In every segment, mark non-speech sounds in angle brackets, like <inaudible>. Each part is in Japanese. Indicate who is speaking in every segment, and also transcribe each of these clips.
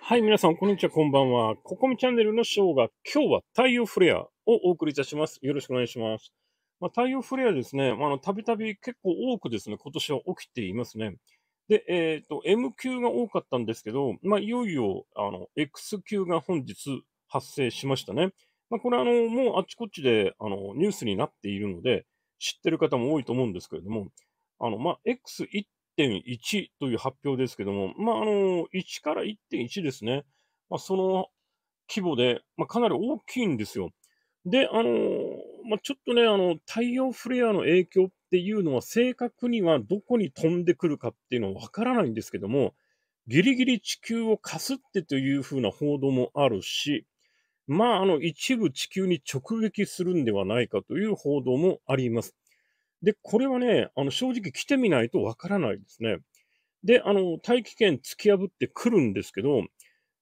Speaker 1: はい、皆さん、こんにちは、こんばんは。ココミチャンネルのショーが、今日は太陽フレアをお送りいたします。よろしくお願いします。まあ、太陽フレアですね、まあ、の、たびたび結構多くですね、今年は起きていますね。で、えっ、ー、と、M 級が多かったんですけど、まあ、いよいよ、あの、X 級が本日発生しましたね。まあ、これ、あの、もうあっちこっちで、あの、ニュースになっているので、知ってる方も多いと思うんですけれども、あの、まあ、X1.1 という発表ですけども、まあ、あの、1から1.1ですね。まあ、その規模で、まあ、かなり大きいんですよ。で、あのまあ、ちょっとね、あの、太陽フレアの影響っていうのは正確にはどこに飛んでくるかっていうのはわからないんですけども、ギリギリ地球をかすってというふうな報道もあるし、まあ、あの、一部地球に直撃するんではないかという報道もあります。で、これはね、あの、正直来てみないとわからないですね。で、あの、大気圏突き破ってくるんですけど、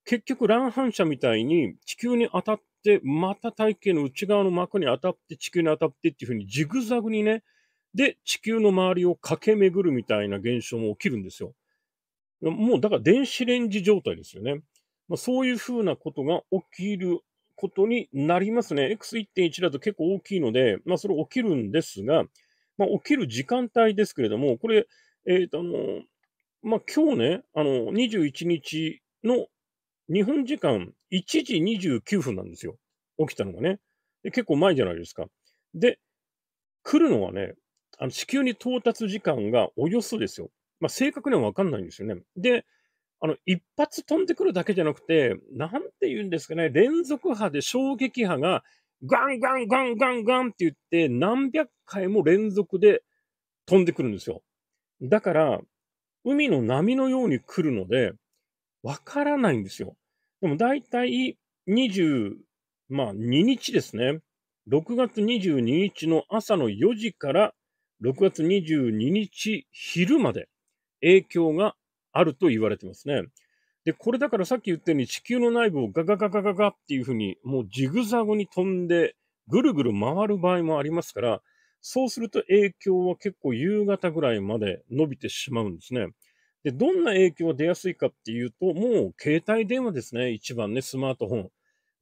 Speaker 1: 結局乱反射みたいに地球に当たって、また大気圏の内側の膜に当たって、地球に当たってっていうふうにジグザグにね、で、地球の周りを駆け巡るみたいな現象も起きるんですよ。もうだから電子レンジ状態ですよね。まあ、そういうふうなことが起きることになりますね。X1.1 だと結構大きいので、まあ、それ起きるんですが、まあ、起きる時間帯ですけれども、これ、えっ、ー、と、あの、まあ、今日ね、あの、21日の日本時間1時29分なんですよ。起きたのがね。で結構前じゃないですか。で、来るのはね、あの地球に到達時間がおよそですよ。まあ、正確にはわかんないんですよね。で、あの、一発飛んでくるだけじゃなくて、なんて言うんですかね、連続波で衝撃波が、ガンガンガンガンガンって言って、何百回も連続で飛んでくるんですよ。だから、海の波のように来るので、わからないんですよ。でも大体20、まあ2日ですね。6月22日の朝の4時から6月22日昼まで影響があると言われてますね。で、これだからさっき言ったように地球の内部をガガガガガガっていうふうに、もうジグザグに飛んで、ぐるぐる回る場合もありますから、そうすると影響は結構夕方ぐらいまで伸びてしまうんですね。で、どんな影響が出やすいかっていうと、もう携帯電話ですね。一番ね、スマートフォン。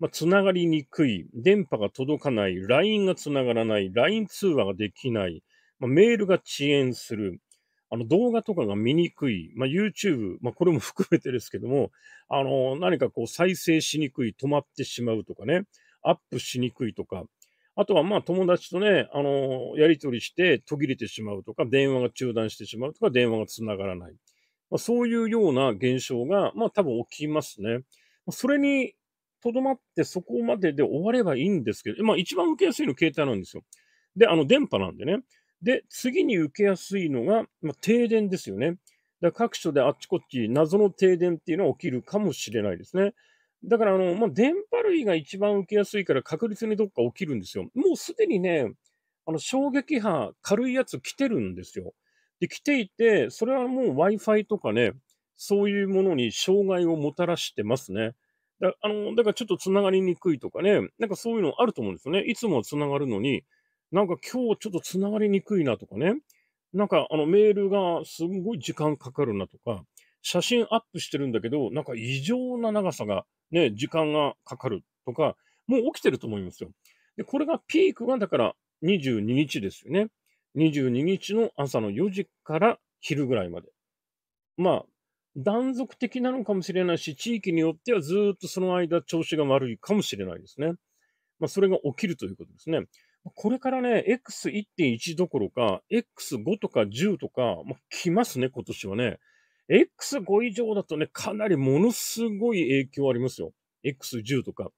Speaker 1: まあ、つながりにくい、電波が届かない、LINE がつながらない、LINE 通話ができない、まあ、メールが遅延する、あの動画とかが見にくい、まあ、YouTube、まあ、これも <laughs> 含めてですけども、あの、何かこう再生しにくい、止まってしまうとかね、アップしにくいとか、あとはまあ友達とね、あの、やりとりして途切れてしまうとか、電話が中断してしまうとか、電話がつながらない。まあ、そういうような現象が、まあ多分起きますね。それにとどまってそこまでで終わればいいんですけど、まあ一番受けやすいの携帯なんですよ。で、あの電波なんでね。で、次に受けやすいのが、まあ、停電ですよね。だ各所であっちこっち謎の停電っていうのは起きるかもしれないですね。だから、あの、まあ、電波類が一番受けやすいから確率にどっか起きるんですよ。もうすでにね、あの、衝撃波、軽いやつ来てるんですよ。で、来ていて、それはもう Wi-Fi とかね、そういうものに障害をもたらしてますね。だあのだからちょっとつながりにくいとかね、なんかそういうのあると思うんですよね。いつもつながるのに、なんか今日ちょっと繋がりにくいなとかね。なんかあのメールがすごい時間かかるなとか、写真アップしてるんだけど、なんか異常な長さが、ね、時間がかかるとか、もう起きてると思いますよ。で、これがピークがだから22日ですよね。22日の朝の4時から昼ぐらいまで。まあ、断続的なのかもしれないし、地域によってはずっとその間調子が悪いかもしれないですね。まあ、それが起きるということですね。これからね、X1.1 どころか、X5 とか10とか、もう来ますね、今年はね。X5 以上だとね、かなりものすごい影響ありますよ。X10 とか。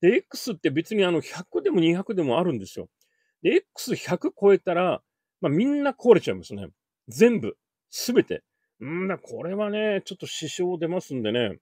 Speaker 1: で、X って別にあの100でも200でもあるんですよ。で、X100 超えたら、まあ、みんな壊れちゃいますね。全部。すべて。んだ、これはね、ちょっと支障出ますんでね。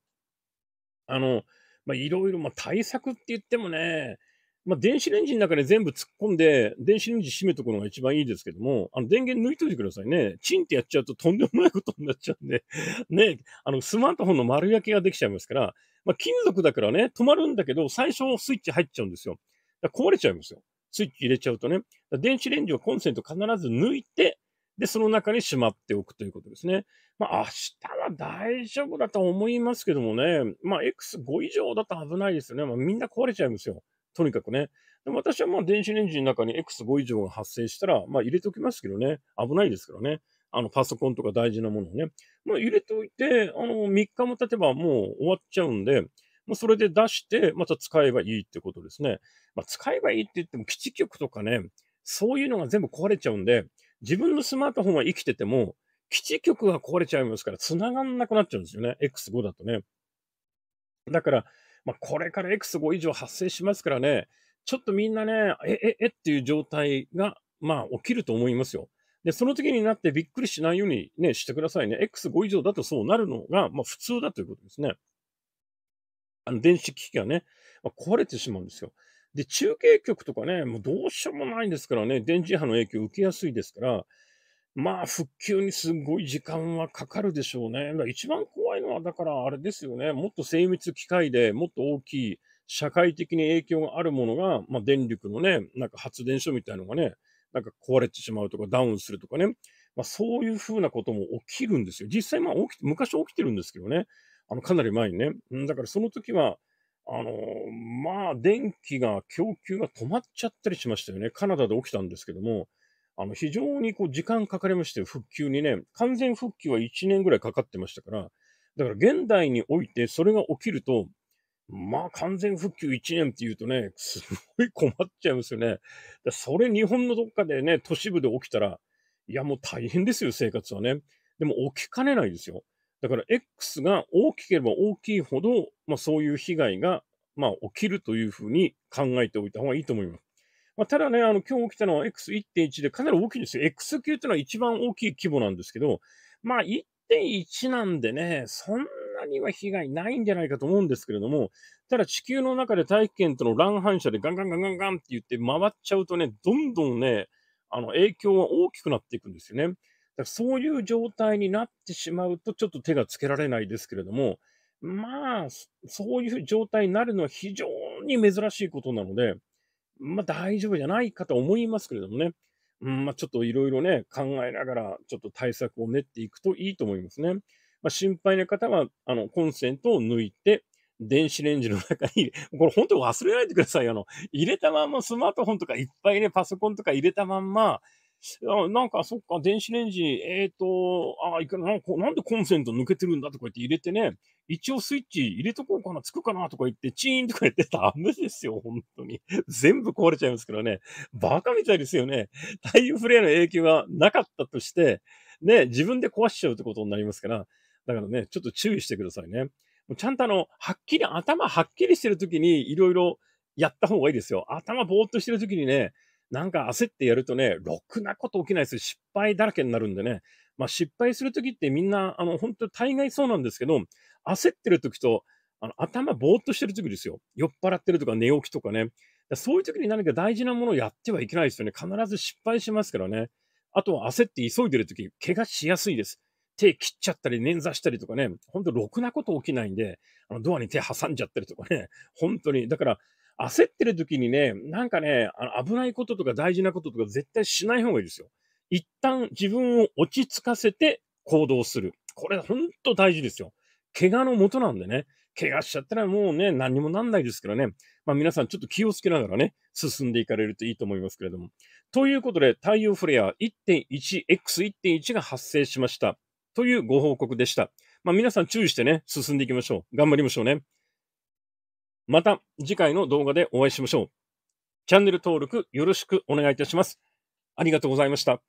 Speaker 1: あの、まあ、いろいろ、まあ、対策って言ってもね、まあ、電子レンジの中で全部突っ込んで、電子レンジ閉めとくのが一番いいですけども、あの、電源抜いといてくださいね。チンってやっちゃうととんでもないことになっちゃうんで <laughs> ね、あの、スマートフォンの丸焼けができちゃいますから、まあ、金属だからね、止まるんだけど、最初スイッチ入っちゃうんですよ。だ壊れちゃいますよ。スイッチ入れちゃうとね。電子レンジはコンセント必ず抜いて、で、その中にしまっておくということですね。まあ、明日は大丈夫だと思いますけどもね。まあ、X5 以上だと危ないですよね。まあ、みんな壊れちゃいますよ。とにかくね。でも私はまあ電子レンジの中に X5 以上が発生したら、まあ入れておきますけどね。危ないですからね。あの、パソコンとか大事なものをね。まあ入れておいて、あの、3日も経てばもう終わっちゃうんで、もうそれで出して、また使えばいいってことですね。まあ使えばいいって言っても基地局とかね、そういうのが全部壊れちゃうんで、自分のスマートフォンは生きてても、基地局が壊れちゃいますから、繋がんなくなっちゃうんですよね。X5 だとね。だから、まあ、これから X5 以上発生しますからね、ちょっとみんなね、え、え、えっていう状態が、まあ、起きると思いますよ。で、その時になってびっくりしないようにね、してくださいね。X5 以上だとそうなるのが、まあ、普通だということですね。あの、電子機器がね、まあ、壊れてしまうんですよ。で、中継局とかね、もうどうしようもないですからね、電磁波の影響を受けやすいですから、まあ、復旧にすごい時間はかかるでしょうね。一番怖いのは、だからあれですよね。もっと精密機械でもっと大きい社会的に影響があるものが、まあ、電力のね、なんか発電所みたいのがね、なんか壊れてしまうとか、ダウンするとかね。まあ、そういうふうなことも起きるんですよ。実際、まあ起き、昔起きてるんですけどね。あの、かなり前にね。だからその時は、あの、まあ、電気が、供給が止まっちゃったりしましたよね。カナダで起きたんですけども。あの、非常にこう、時間かかりまして、復旧にね、完全復旧は1年ぐらいかかってましたから、だから現代においてそれが起きると、まあ完全復旧1年って言うとね、すごい困っちゃいますよね。それ日本のどっかでね、都市部で起きたら、いやもう大変ですよ、生活はね。でも起きかねないですよ。だから X が大きければ大きいほど、まあそういう被害が、まあ起きるというふうに考えておいた方がいいと思います。まあ、ただね、あの、今日起きたのは X1.1 でかなり大きいんですよ。X 級ってのは一番大きい規模なんですけど、まあ、1.1なんでね、そんなには被害ないんじゃないかと思うんですけれども、ただ地球の中で大気圏との乱反射でガンガンガンガンガンって言って回っちゃうとね、どんどんね、あの、影響は大きくなっていくんですよね。だからそういう状態になってしまうと、ちょっと手がつけられないですけれども、まあ、そういう状態になるのは非常に珍しいことなので、まあ大丈夫じゃないかと思いますけれどもね。うん、まあちょっといろいろね、考えながら、ちょっと対策を練っていくといいと思いますね。まあ、心配な方は、あの、コンセントを抜いて、電子レンジの中に、これ本当忘れないでください。あの、入れたまんまスマートフォンとかいっぱいね、パソコンとか入れたまんま、あなんか、そっか、電子レンジ、えっ、ー、と、あいくらなんか、なんでコンセント抜けてるんだとか言って入れてね、一応スイッチ入れとこうかな、つくかなとか言って、チーンとか言ってダメですよ、本当に。<laughs> 全部壊れちゃいますからね。バカみたいですよね。太 <laughs> 陽フレアの影響がなかったとして、ね、自分で壊しちゃうってことになりますから、だからね、ちょっと注意してくださいね。ちゃんとあの、はっきり、頭はっきりしてるときにいろいろやった方がいいですよ。頭ぼーっとしてるときにね、なんか焦ってやるとね、ろくなこと起きないですよ。失敗だらけになるんでね。まあ失敗するときってみんな、あの、本当大概そうなんですけど、焦ってるときと、あの、頭ぼーっとしてるときですよ。酔っ払ってるとか寝起きとかね。そういうときに何か大事なものをやってはいけないですよね。必ず失敗しますからね。あとは焦って急いでるとき、怪我しやすいです。手切っちゃったり、捻挫したりとかね、本当ろくなこと起きないんで、あのドアに手挟んじゃったりとかね、本当に。だから、焦ってる時にね、なんかね、あの危ないこととか大事なこととか絶対しない方がいいですよ。一旦自分を落ち着かせて行動する。これほんと大事ですよ。怪我のもとなんでね。怪我しちゃったらもうね、何にもなんないですからね。まあ皆さんちょっと気をつけながらね、進んでいかれるといいと思いますけれども。ということで、太陽フレア 1.1X1.1 が発生しました。というご報告でした。まあ皆さん注意してね、進んでいきましょう。頑張りましょうね。また次回の動画でお会いしましょう。チャンネル登録よろしくお願いいたします。ありがとうございました。